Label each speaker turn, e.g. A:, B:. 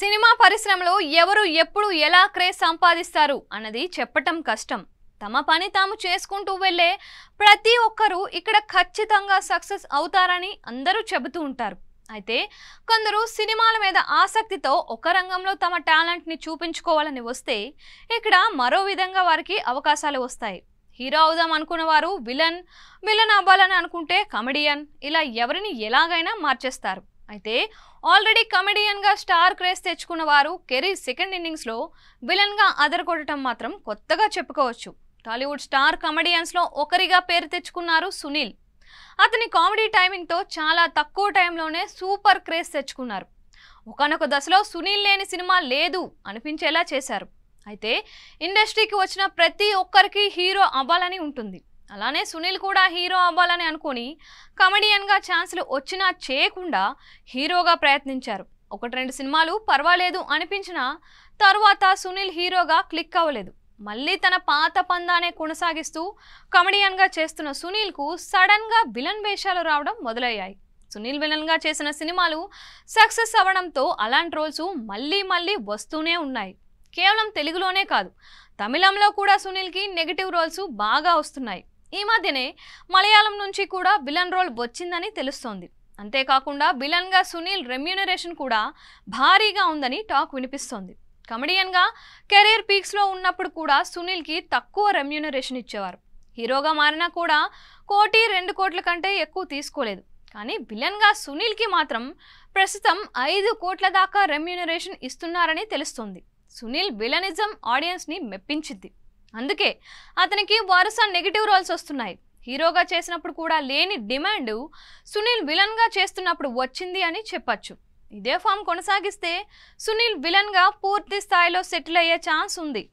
A: cinema పరిశ్రమలో ఎవరు ఎప్పుడు ఎలా క్రేజ్ సంపాదిస్తారు అన్నది చెప్పటం కష్టం తమ పని తాము చేసుకుంటూ వెళ్ళే ప్రతి ఒక్కరూ ఇక్కడ ఖచ్చితంగా సక్సెస్ అవుతారని అందరూ చెబుతూ ఉంటారు అయితే కొందరు సినిమాల మీద ఆసక్తితో ఒక రంగంలో తమ టాలెంట్ని చూపించుకోవాలని వస్తే ఇక్కడ మరో విధంగా వారికి అవకాశాలు వస్తాయి హీరో అవుదాం అనుకున్న వారు విలన్ విలన్ అవ్వాలని అనుకుంటే కమెడియన్ ఇలా ఎవరిని ఎలాగైనా మార్చేస్తారు అయితే ఆల్రెడీ కమెడియన్గా స్టార్ క్రేజ్ తెచ్చుకున్న వారు కెరీర్ సెకండ్ ఇన్నింగ్స్లో విలన్గా అదరగొట్టడం మాత్రం కొత్తగా చెప్పుకోవచ్చు టాలీవుడ్ స్టార్ కమెడియన్స్లో ఒకరిగా పేరు తెచ్చుకున్నారు సునీల్ అతని కామెడీ టైమింగ్తో చాలా తక్కువ టైంలోనే సూపర్ క్రేజ్ తెచ్చుకున్నారు ఒకనొక దశలో సునీల్ లేని సినిమా లేదు అనిపించేలా చేశారు అయితే ఇండస్ట్రీకి వచ్చిన ప్రతి ఒక్కరికి హీరో అవ్వాలని ఉంటుంది అలానే సునీల్ కూడా హీరో అవ్వాలని అనుకుని కమెడియన్గా ఛాన్సులు వచ్చినా చేయకుండా హీరోగా ప్రయత్నించారు ఒకటి రెండు సినిమాలు పర్వాలేదు అనిపించిన తర్వాత సునీల్ హీరోగా క్లిక్ అవ్వలేదు మళ్ళీ తన పాత పందానే కొనసాగిస్తూ కమెడియన్గా చేస్తున్న సునీల్కు సడన్గా విలన్ వేషాలు రావడం మొదలయ్యాయి సునీల్ విలన్గా చేసిన సినిమాలు సక్సెస్ అవ్వడంతో అలాంటి రోల్స్ మళ్ళీ మళ్ళీ వస్తూనే ఉన్నాయి కేవలం తెలుగులోనే కాదు తమిళంలో కూడా సునీల్కి నెగిటివ్ రోల్స్ బాగా వస్తున్నాయి ఈ మధ్యనే మలయాళం నుంచి కూడా విలన్ రోల్ వచ్చిందని తెలుస్తోంది అంతేకాకుండా విలన్గా సునీల్ రెమ్యూనరేషన్ కూడా భారీగా ఉందని టాక్ వినిపిస్తోంది కమెడియన్గా కెరీర్ పీక్స్లో ఉన్నప్పుడు కూడా సునీల్కి తక్కువ రెమ్యూనరేషన్ ఇచ్చేవారు హీరోగా మారినా కూడా కోటి రెండు కోట్ల కంటే ఎక్కువ తీసుకోలేదు కానీ విలన్గా సునీల్కి మాత్రం ప్రస్తుతం ఐదు కోట్ల దాకా రెమ్యూనరేషన్ ఇస్తున్నారని తెలుస్తోంది సునీల్ విలనిజం ఆడియన్స్ని మెప్పించింది అందుకే అతనికి వరుస నెగిటివ్ రోల్స్ వస్తున్నాయి హీరోగా చేసినప్పుడు కూడా లేని డిమాండ్ సునీల్ విలన్గా చేస్తున్నప్పుడు వచ్చింది అని చెప్పచ్చు ఇదే ఫామ్ కొనసాగిస్తే సునీల్ విలన్గా పూర్తి స్థాయిలో సెటిల్ అయ్యే ఛాన్స్ ఉంది